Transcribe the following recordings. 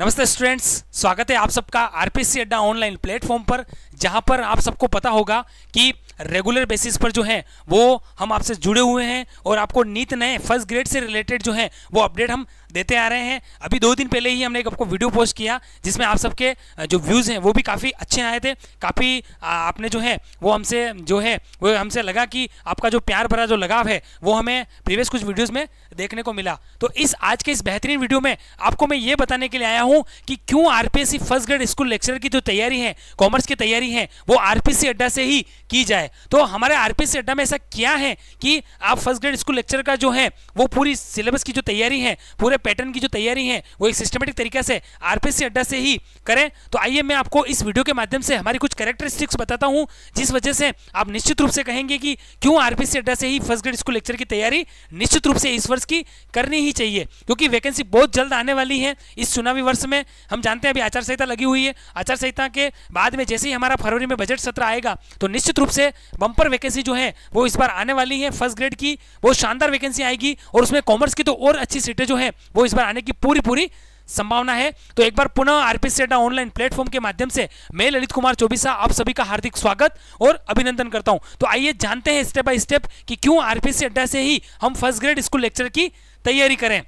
नमस्ते स्टूडेंट्स स्वागत है आप सबका आरपीसी अड्डा ऑनलाइन प्लेटफॉर्म पर जहां पर आप सबको पता होगा कि रेगुलर बेसिस पर जो है वो हम आपसे जुड़े हुए हैं और आपको नीत नए फर्स्ट ग्रेड से रिलेटेड जो है वो अपडेट हम देते आ रहे हैं अभी दो दिन पहले ही हमने एक आपको वीडियो पोस्ट किया जिसमें आप सबके जो व्यूज़ हैं वो भी काफ़ी अच्छे आए थे काफ़ी आपने जो है वो हमसे जो है वो हमसे लगा कि आपका जो प्यार भरा जो लगाव है वो हमें प्रीवियस कुछ वीडियोज़ में देखने को मिला तो इस आज के इस बेहतरीन वीडियो में आपको मैं ये बताने के लिए आया हूँ कि क्यों R first grade school lecture की जो तैयारी है कॉमर्स की तैयारी है वो आर अड्डा से ही की जाए तो हमारे आर अड्डा में ऐसा क्या है कि आप फर्स्ट ग्रेड स्कूल लेक्चर का जो है वो पूरी सिलेबस की जो तैयारी है पूरे पूरे पैटर्न की जो तैयारी है वो एक सिस्टमेटिक तरीके से आरपीसी अड्डा से ही करें तो आइए मैं आपको इस वीडियो के माध्यम से हमारी कुछ कैरेक्टरिस्टिक्स बताता हूँ जिस वजह से आप निश्चित रूप से कहेंगे कि क्यों आरपीसी अड्डा से ही फर्स्ट ग्रेड स्कूल लेक्चर की तैयारी निश्चित रूप से इस वर्ष की करनी ही चाहिए क्योंकि वैकेंसी बहुत जल्द आने वाली है इस चुनावी वर्ष में हम जानते हैं अभी आचार संहिता लगी हुई है आचार संहिता के बाद में जैसे ही हमारा फरवरी में बजट सत्र आएगा तो निश्चित रूप से बंपर वैकेंसी जो है वो इस बार आने वाली है फर्स्ट ग्रेड की बहुत शानदार वैकेंसी आएगी और उसमें कॉमर्स की तो और अच्छी सीटें जो है वो इस बार आने की पूरी पूरी संभावना है तो एक बार पुनः आरपी सेटा ऑनलाइन प्लेटफॉर्म के माध्यम से मैं ललित कुमार चौबीसा आप सभी का हार्दिक स्वागत और अभिनंदन करता हूं तो आइए जानते हैं स्टेप बाय स्टेप कि क्यों आरपी अड्डा से ही हम फर्स्ट ग्रेड स्कूल लेक्चर की तैयारी करें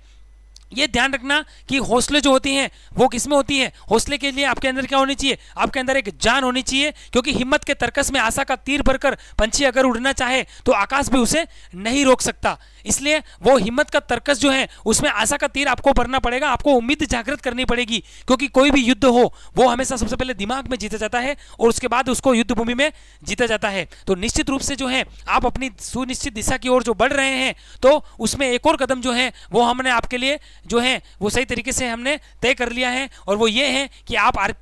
ये ध्यान रखना कि हौसले जो होती हैं वो किस में होती है हौसले के लिए आपके अंदर क्या होनी चाहिए आपके अंदर एक जान होनी चाहिए क्योंकि हिम्मत के तर्कस में आशा का तीर भरकर पंछी अगर उड़ना चाहे तो आकाश भी उसे नहीं रोक सकता इसलिए वो हिम्मत का तर्कस जो है उसमें आशा का तीर आपको भरना पड़ेगा आपको उम्मीद जागृत करनी पड़ेगी क्योंकि कोई भी युद्ध हो वो हमेशा सबसे पहले दिमाग में जीता जाता है और उसके बाद उसको युद्ध भूमि में जीता जाता है तो निश्चित रूप से जो है आप अपनी सुनिश्चित दिशा की ओर जो बढ़ रहे हैं तो उसमें एक और कदम जो है वो हमने आपके लिए जो हैं वो सही तरीके से हमने तय कर लिया है और वो ये है कि आप आर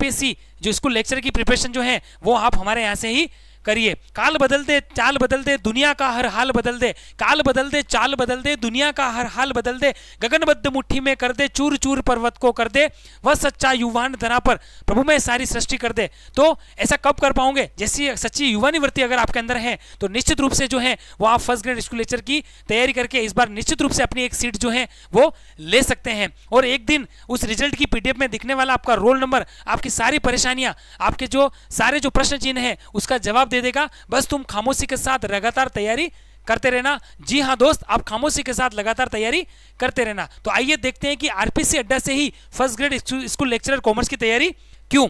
जो स्कूल लेक्चर की प्रिपरेशन जो है वो आप हमारे यहाँ से ही करिए काल बदल दे चाल बदल दे दुनिया का हर हाल बदल दे काल बदल दे चाल बदल दे दुनिया का हर हाल बदल दे गगनबद्ध मुट्ठी में कर दे चूर चूर पर्वत को कर दे वह सच्चा युवान धरा पर प्रभु में सारी सृष्टि कर दे तो ऐसा कब कर पाओगे जैसी सच्ची युवा वृत्ति अगर आपके अंदर है तो निश्चित रूप से जो है वो आप फर्स्ट ग्रेड स्कूल लेक्चर की तैयारी करके इस बार निश्चित रूप से अपनी एक सीट जो है वो ले सकते हैं और एक दिन उस रिजल्ट की पीडीएफ में दिखने वाला आपका रोल नंबर आपकी सारी परेशानियां आपके जो सारे जो प्रश्न चिन्ह है उसका जवाब दे दे देगा बस तुम खामोशी के साथ लगातार तैयारी करते रहना जी हाँ दोस्त आप खामोशी के साथ लगातार तैयारी करते रहना तो आइए देखते हैं कि आरपीसी अड्डा से ही first grade school lecturer commerce की तैयारी क्यों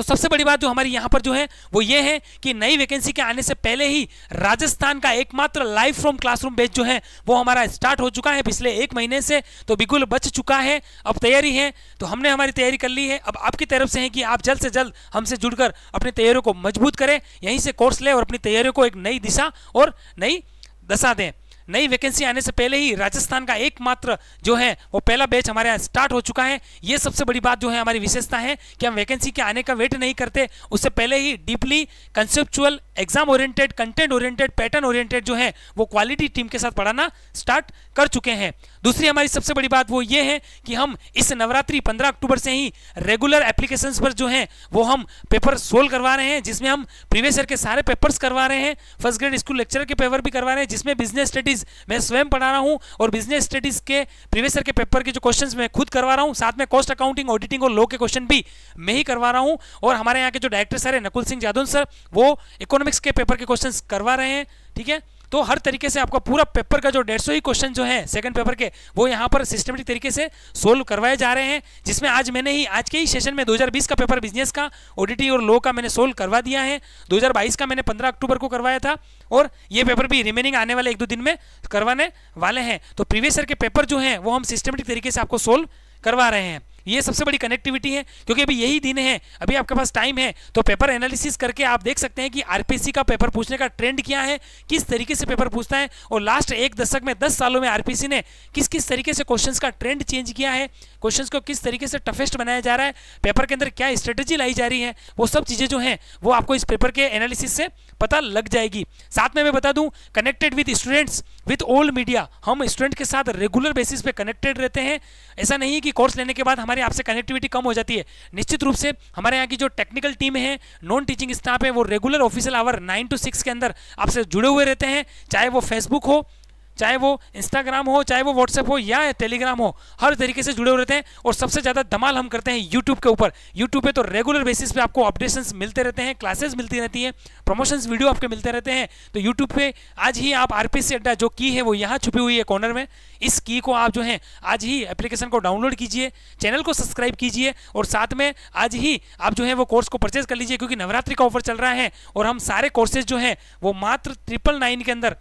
तो सबसे बड़ी बात जो हमारी यहां पर जो है वो ये है कि नई वैकेंसी के आने से पहले ही राजस्थान का एकमात्र लाइव फ्रॉम क्लासरूम बैच जो है वो हमारा स्टार्ट हो चुका है पिछले एक महीने से तो बिल्कुल बच चुका है अब तैयारी है तो हमने हमारी तैयारी कर ली है अब आपकी तरफ से है कि आप जल्द से जल्द हमसे जुड़कर अपनी तैयारियों को मजबूत करें यहीं से कोर्स लें और अपनी तैयारियों को एक नई दिशा और नई दशा दें नई वैकेंसी आने से पहले ही राजस्थान का एकमात्र जो है वो पहला बैच हमारे यहाँ स्टार्ट हो चुका है ये सबसे बड़ी बात जो है हमारी विशेषता है कि हम वैकेंसी के आने का वेट नहीं करते उससे पहले ही deeply conceptual exam oriented content oriented pattern oriented जो है वो क्वालिटी टीम के साथ पढ़ाना स्टार्ट कर चुके हैं दूसरी हमारी सबसे बड़ी बात वो ये है कि हम इस नवरात्रि पंद्रह अक्टूबर से ही रेगुलर एप्लीकेशन पर जो है वो हम पेपर सोल्व करवा रहे हैं जिसमें हम प्रीवियस ईयर के सारे पेपर्स करवा रहे हैं फर्स्ट ग्रेड स्कूल लेक्चर के पेपर भी करवा रहे हैं जिसमें बिजनेस स्टडीज स्टडीज मैं स्वयं पढ़ा रहा हूँ और बिजनेस स्टडीज के प्रीवियस के पेपर के जो क्वेश्चन मैं खुद करवा रहा हूँ साथ में कॉस्ट अकाउंटिंग ऑडिटिंग और लो के क्वेश्चन भी मैं ही करवा रहा हूँ और हमारे यहाँ के जो डायरेक्टर सर है नकुल सिंह जादौन सर वो इकोनॉमिक्स के पेपर के क्वेश्चन करवा रहे हैं ठीक है तो हर तरीके से आपका पूरा पेपर का जो डेढ़ सौ ही क्वेश्चन जो है सेकंड पेपर के वो यहाँ पर सिस्टमेटिक तरीके से सोल्व करवाए जा रहे हैं जिसमें आज मैंने ही आज के ही सेशन में 2020 का पेपर बिजनेस का ओडीटी और लो का मैंने सोल्व करवा दिया है 2022 का मैंने 15 अक्टूबर को करवाया था और ये पेपर भी रिमेनिंग आने वाले एक दो दिन में करवाने वाले हैं तो प्रीवियस ईयर के पेपर जो है वो हम सिस्टमेटिक तरीके से आपको सोल्व करवा रहे हैं ये सबसे बड़ी कनेक्टिविटी है क्योंकि अभी यही दिन है अभी आपके पास टाइम है तो पेपर एनालिसिस करके आप देख सकते हैं कि आरपीसी का पेपर पूछने का ट्रेंड क्या है किस तरीके से पेपर पूछता है और लास्ट एक दशक में दस सालों में आरपीसी ने किस किस तरीके से क्वेश्चन का ट्रेंड चेंज किया है क्वेश्चन को किस तरीके से टफेस्ट बनाया जा रहा है पेपर के अंदर क्या स्ट्रेटेजी लाई जा रही है वो सब चीज़ें जो हैं वो आपको इस पेपर के एनालिसिस से पता लग जाएगी साथ में मैं बता दूं connected with students with old media हम स्टूडेंट के साथ रेगुलर बेसिस पे कनेक्टेड रहते हैं ऐसा नहीं है कि कोर्स लेने के बाद हमारे आपसे कनेक्टिविटी कम हो जाती है निश्चित रूप से हमारे यहाँ की जो टेक्निकल टीम है नॉन टीचिंग स्टाफ है वो regular official hour nine to six के अंदर आपसे जुड़े हुए रहते हैं चाहे वो फेसबुक हो चाहे वो इंस्टाग्राम हो चाहे वो व्हाट्सएप हो या टेलीग्राम हो हर तरीके से जुड़े हुए रहते हैं और सबसे ज़्यादा धमाल हम करते हैं यूट्यूब के ऊपर यूट्यूब पे तो रेगुलर बेसिस पे आपको अपडेशन मिलते रहते हैं क्लासेस मिलती रहती हैं प्रमोशंस वीडियो आपके मिलते रहते हैं तो यूट्यूब पे आज ही आप आर पी अड्डा जो की है वो यहाँ छुपी हुई है कॉर्नर में इस की को आप जो है आज ही एप्लीकेशन को डाउनलोड कीजिए चैनल को सब्सक्राइब कीजिए और साथ में आज ही आप जो है वो कोर्स को परचेज कर लीजिए क्योंकि नवरात्रि का ऑफर चल रहा है और हम सारे कोर्सेज जो हैं वो मात्र ट्रिपल नाइन के अंदर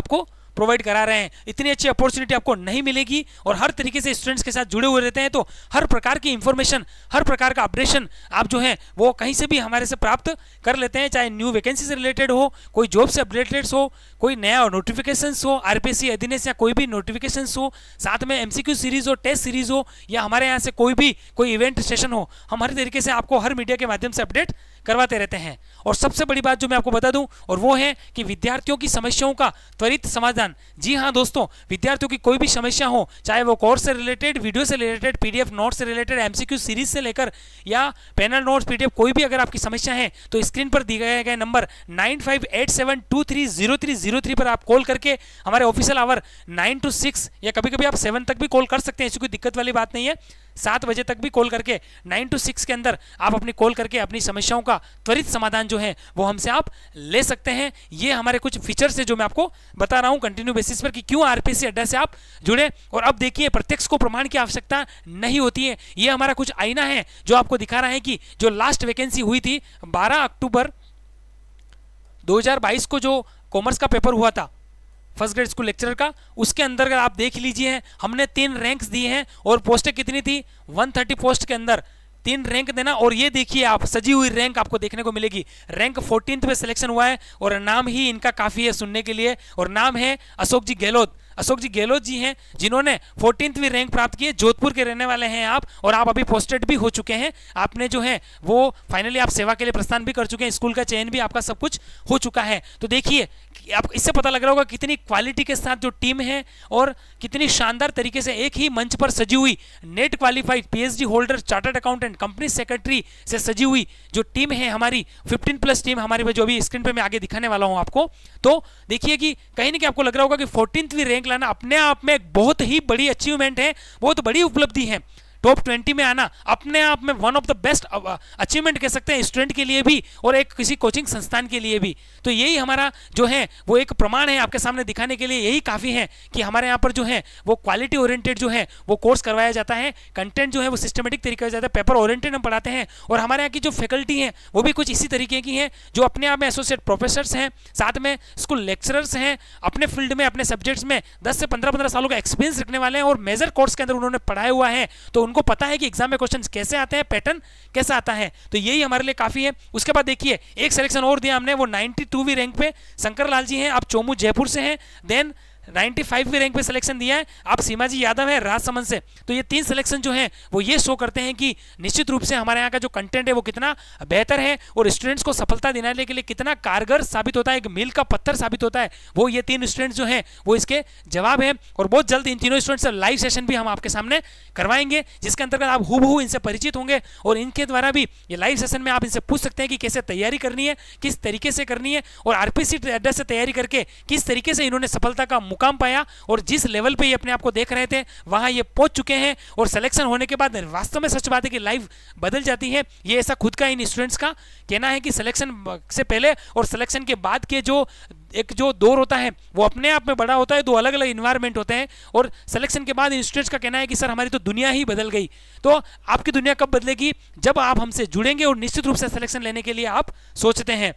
आपको प्रोवाइड करा रहे हैं इतनी अच्छी अपॉर्चुनिटी आपको नहीं मिलेगी और हर तरीके से स्टूडेंट्स के साथ जुड़े हुए रहते हैं तो हर प्रकार की इंफॉर्मेशन हर प्रकार का अपडेशन आप जो है वो कहीं से भी हमारे से प्राप्त कर लेते हैं चाहे न्यू वैकेंसी से रिलेटेड हो कोई जॉब से अपडेटेड हो कोई नया नोटिफिकेशन हो आर पी या कोई भी नोटिफिकेशन हो साथ में एम सीरीज हो टेस्ट सीरीज हो या हमारे यहाँ से कोई भी कोई इवेंट सेशन हो हम हर तरीके से आपको हर मीडिया के माध्यम से अपडेट करवाते रहते हैं और सबसे बड़ी बात जो मैं आपको बता दूं और वो है कि विद्यार्थियों की समस्याओं का त्वरित समाधान जी हाँ दोस्तों विद्यार्थियों की कोई भी समस्या हो चाहे वो कोर्स से रिलेटेड वीडियो से रिलेटेड पी नोट से रिलेटेड एम सीरीज से लेकर या पैनल नोट पी कोई भी अगर आपकी समस्या है तो स्क्रीन पर दिया गया नंबर नाइन पर आप कॉल करके हमारे official hour nine to six या कभी कभी आप सेवन तक भी कॉल कर सकते हैं ऐसी कोई दिक्कत वाली बात नहीं है सात बजे तक भी कॉल करके नाइन टू सिक्स के अंदर आप अपनी कॉल करके अपनी समस्याओं का त्वरित समाधान जो है वो हमसे आप ले सकते हैं ये हमारे कुछ फीचर्स है जो मैं आपको बता रहा हूँ कंटिन्यू बेसिस पर कि क्यों आरपीसी अड्डा से आप जुड़े और अब देखिए प्रत्यक्ष को प्रमाण की आवश्यकता नहीं होती है ये हमारा कुछ आईना है जो आपको दिखा रहा है कि जो लास्ट वैकेंसी हुई थी बारह अक्टूबर 2022 को जो कॉमर्स का पेपर हुआ था फर्स्ट ग्रेड स्कूल लेक्चरर का उसके अंदर आप देख लीजिए हमने तीन रैंक्स दिए हैं और पोस्टें कितनी थी 130 पोस्ट के अंदर तीन रैंक देना और ये देखिए आप सजी हुई रैंक आपको देखने को मिलेगी रैंक फोर्टीन पे सिलेक्शन हुआ है और नाम ही इनका काफ़ी है सुनने के लिए और नाम है अशोक जी गहलोत अशोक जी गहलोत जी हैं जिन्होंने फोर्टीनथवीं रैंक प्राप्त किए जोधपुर के रहने वाले हैं आप और आप अभी पोस्टेड भी हो चुके हैं आपने जो है वो फाइनली आप सेवा के लिए प्रस्थान भी कर चुके हैं स्कूल का चयन भी आपका सब कुछ हो चुका है तो देखिए आप इससे पता लग रहा होगा कितनी क्वालिटी के साथ जो टीम है और कितनी शानदार तरीके से एक ही मंच पर सजी हुई NET qualified PhD holder chartered accountant company secretary से सजी हुई जो टीम है हमारी 15 प्लस टीम हमारी जो अभी स्क्रीन पर मैं आगे दिखाने वाला हूं आपको तो देखिए कि कहीं ना कहीं आपको लग रहा होगा कि फोर्टीन रैंक निकलाना अपने आप में एक बहुत ही बड़ी अचीवमेंट है बहुत तो बड़ी उपलब्धि है टॉप ट्वेंटी में आना अपने आप में one of the best achievement कह सकते हैं स्टूडेंट के लिए भी और एक किसी कोचिंग संस्थान के लिए भी तो यही हमारा जो है वो एक प्रमाण है आपके सामने दिखाने के लिए यही काफ़ी है कि हमारे यहाँ पर जो है वो क्वालिटी ओरिएंटेड जो है वो कोर्स करवाया जाता है कंटेंट जो है वो सिस्टमेटिक तरीके से जाता है पेपर ओरिएंटेड हम पढ़ाते हैं और हमारे यहाँ की जो फैकल्टी हैं वो भी कुछ इसी तरीके की हैं जो अपने आप में एसोसिएट प्रोफेसर्स हैं साथ में स्कूल लेक्चरर्स हैं अपने फील्ड में अपने सब्जेक्ट्स में दस से पंद्रह पंद्रह सालों का एक्सपीरियंस रखने वाले हैं और मेजर कोर्स के अंदर उन्होंने पढ़ाया हुआ है तो हमको पता है कि एग्जाम में क्वेश्चन कैसे आते हैं पैटर्न कैसे आता है तो यही हमारे लिए काफ़ी है उसके बाद देखिए एक सिलेक्शन और दिया हमने वो नाइनटी टू रैंक पे शंकर लाल जी हैं आप चोमू जयपुर से हैं देन 95 भी रैंक पे सिलेक्शन दिया है आप सीमा जी यादव है राजसमन से तो ये तीन सिलेक्शन जो हैं वो ये शो करते हैं कि निश्चित रूप से हमारे यहाँ का जो कंटेंट है वो कितना बेहतर है और स्टूडेंट्स को सफलता दिलाने के लिए कितना कारगर साबित होता है एक मील का पत्थर साबित होता है वो ये तीन स्टूडेंट्स जो हैं वो इसके जवाब हैं और बहुत जल्द इन तीनों स्टूडेंट्स से लाइव सेशन भी हम आपके सामने करवाएंगे जिसके अंतर्गत आप हु इनसे परिचित होंगे और इनके द्वारा भी ये लाइव सेशन में आप इनसे पूछ सकते हैं कि कैसे तैयारी करनी है किस तरीके से करनी है और आरपीसी अड्डा से तैयारी करके किस तरीके से इन्होंने सफलता का मुकाम पाया और जिस लेवल पे ये अपने आप को देख रहे थे वहाँ ये पहुँच चुके हैं और सिलेक्शन होने के बाद वास्तव में सच बात है कि लाइफ बदल जाती है ये ऐसा खुद का इन स्टूडेंट्स का कहना है कि सिलेक्शन से पहले और सिलेक्शन के बाद के जो एक जो दौर होता है वो अपने आप में बड़ा होता है दो अलग अलग इन्वायरमेंट होते हैं और सिलेक्शन के बाद स्टूडेंट्स का कहना है कि सर हमारी तो दुनिया ही बदल गई तो आपकी दुनिया कब बदलेगी जब आप हमसे जुड़ेंगे और निश्चित रूप से सिलेक्शन लेने के लिए आप सोचते हैं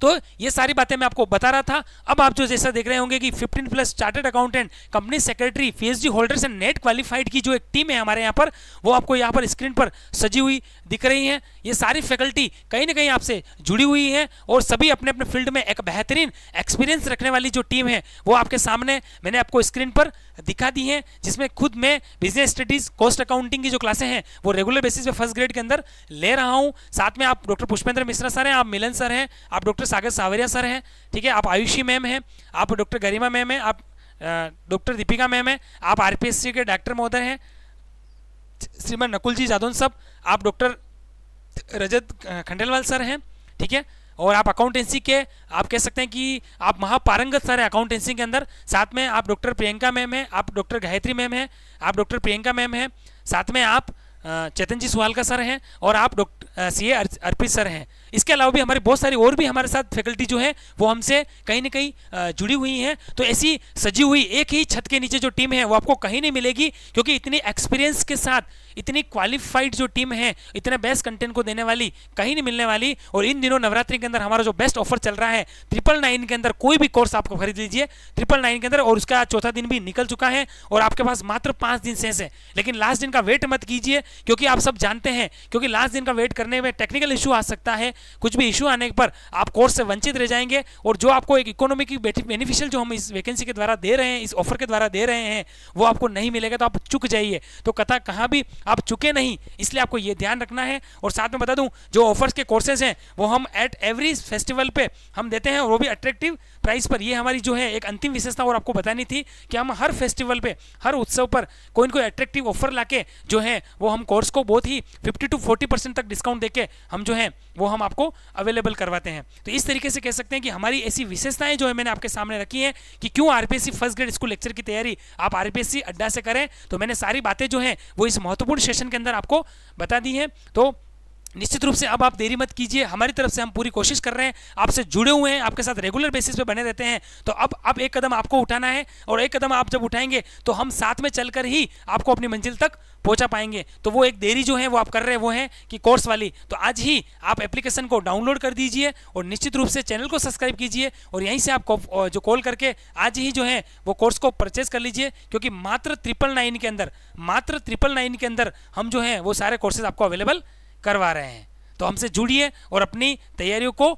तो ये सारी बातें मैं आपको बता रहा था अब आप जो जैसा देख रहे होंगे कि 15 plus chartered accountant company secretary PhD holders and NET qualified की जो एक टीम है हमारे यहाँ पर वो आपको यहाँ पर स्क्रीन पर सजी हुई दिख रही है ये सारी फैकल्टी कहीं ना कहीं आपसे जुड़ी हुई है और सभी अपने अपने फील्ड में एक बेहतरीन एक्सपीरियंस रखने वाली जो टीम है वो आपके सामने मैंने आपको स्क्रीन पर दिखा दी है जिसमें खुद मैं बिजनेस स्टडीज कॉस्ट अकाउंटिंग की जो क्लासें हैं वो रेगुलर बेसिस पे फर्स्ट ग्रेड के अंदर ले रहा हूँ साथ में आप डॉक्टर पुष्पेंद्र मिश्रा सर हैं आप मिलन सर हैं आप डॉक्टर डॉक्टर सागर सावरिया सर हैं ठीक है आप आयुषी मैम हैं आप डॉक्टर गरिमा मैम हैं आप डॉक्टर दीपिका मैम हैं आप आर के डॉक्टर महोदय हैं श्रीमान नकुल जी जादौन सब आप डॉक्टर रजत खंडेलवाल सर हैं ठीक है और आप अकाउंटेंसी के आप कह सकते हैं कि आप महापारंगत सर हैं अकाउंटेंसी के अंदर साथ में आप डॉक्टर प्रियंका मैम हैं आप डॉक्टर गायत्री मैम हैं आप डॉक्टर प्रियंका मैम हैं साथ में आप चेतन जी सुहाल का सर हैं और आप डॉक्टर सी अर्पित सर हैं इसके अलावा भी हमारे बहुत सारी और भी हमारे साथ फैकल्टी जो है वो हमसे कहीं ना कहीं जुड़ी हुई हैं तो ऐसी सजी हुई एक ही छत के नीचे जो टीम है वो आपको कहीं नहीं मिलेगी क्योंकि इतनी एक्सपीरियंस के साथ इतनी क्वालिफाइड जो टीम है इतना बेस्ट कंटेंट को देने वाली कहीं नहीं मिलने वाली और इन दिनों नवरात्रि के अंदर हमारा जो बेस्ट ऑफर चल रहा है ट्रिपल नाइन के अंदर कोई भी कोर्स आपको खरीद लीजिए ट्रिपल नाइन के अंदर और उसका चौथा दिन भी निकल चुका है और आपके पास मात्र पाँच दिन से है लेकिन लास्ट दिन का वेट मत कीजिए क्योंकि आप सब जानते हैं क्योंकि लास्ट दिन का वेट करने में टेक्निकल इशू आ सकता है कुछ भी इशू आने पर आप कोर्स से वंचित रह जाएंगे और जो आपको एक इकोनॉमी की बेनिफिशियल जो हम इस वैकेंसी के द्वारा दे रहे हैं इस ऑफर के द्वारा दे रहे हैं वो आपको नहीं मिलेगा तो आप चुक जाइए तो कथा कहाँ भी आप चुके नहीं इसलिए आपको ये ध्यान रखना है और साथ में बता दूँ जो ऑफर्स के कोर्सेज हैं वो हम एट एवरी फेस्टिवल पर हम देते हैं और वो भी अट्रैक्टिव प्राइस पर ये हमारी जो है एक अंतिम विशेषता और आपको बतानी थी कि हम हर फेस्टिवल पर हर उत्सव पर कोई ना कोई अट्रैक्टिव ऑफर ला जो है वो हम कोर्स को बहुत ही फिफ्टी टू फोर्टी परसेंट तक डिस्काउंट देके हम जो है वो हम आपको अवेलेबल करवाते हैं तो इस तरीके से कह सकते हैं कि हमारी ऐसी विशेषताएं जो है मैंने आपके सामने रखी हैं कि क्यों RPSC first grade school lecture की तैयारी आप आरपीएससी अड्डा से करें तो मैंने सारी बातें जो हैं वो इस महत्वपूर्ण सेशन के अंदर आपको बता दी हैं तो निश्चित रूप से अब आप देरी मत कीजिए हमारी तरफ से हम पूरी कोशिश कर रहे हैं आपसे जुड़े हुए हैं आपके साथ रेगुलर बेसिस पे बने रहते हैं तो अब अब एक कदम आपको उठाना है और एक कदम आप जब उठाएंगे तो हम साथ में चलकर ही आपको अपनी मंजिल तक पहुंचा पाएंगे तो वो एक देरी जो है वो आप कर रहे हैं वो है कि कोर्स वाली तो आज ही आप एप्लीकेशन को डाउनलोड कर दीजिए और निश्चित रूप से चैनल को सब्सक्राइब कीजिए और यहीं से आप जो कॉल करके आज ही जो है वो कोर्स को परचेज कर लीजिए क्योंकि मात्र ट्रिपल नाइन के अंदर मात्र ट्रिपल नाइन के अंदर हम जो है वो सारे कोर्सेज आपको अवेलेबल करवा रहे हैं तो हमसे जुड़िए और अपनी तैयारियों को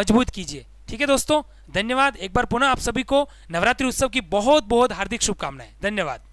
मजबूत कीजिए ठीक है दोस्तों धन्यवाद एक बार पुनः आप सभी को नवरात्रि उत्सव की बहुत बहुत हार्दिक शुभकामनाएं धन्यवाद